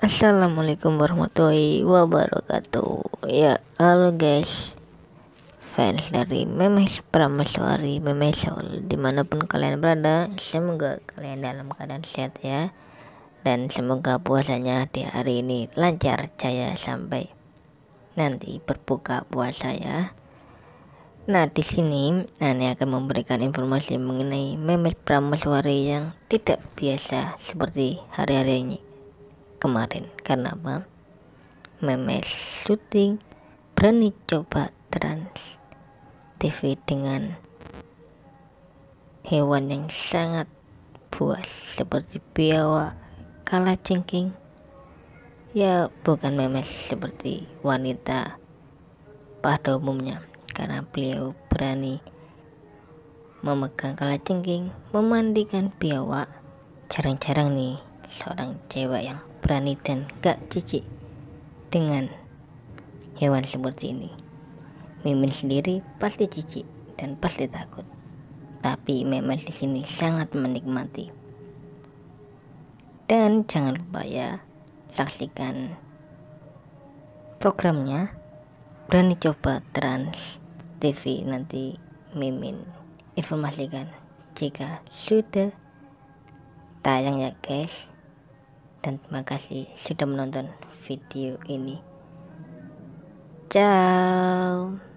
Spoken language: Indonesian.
Assalamualaikum warahmatullahi wabarakatuh Ya halo guys Fans dari Memes Pramaswari Memes Dimanapun kalian berada Semoga kalian dalam keadaan sehat ya Dan semoga puasanya di hari ini lancar jaya sampai Nanti berbuka puasa ya Nah di sini Nani akan memberikan informasi mengenai Memes Pramaswari yang tidak biasa seperti hari-hari ini kemarin karena apa memes syuting berani coba trans TV dengan hewan yang sangat buas seperti biawak kala cengking ya bukan memes seperti wanita pada umumnya karena beliau berani memegang cengking memandikan biawak. Jarang-jarang nih seorang cewek yang berani dan gak jijik dengan hewan seperti ini. Mimin sendiri pasti jijik dan pasti takut. Tapi Mimin di sini sangat menikmati. Dan jangan lupa ya, saksikan programnya Berani Coba Trans TV nanti Mimin informasikan jika sudah tayang ya guys dan terima kasih sudah menonton video ini. Ciao.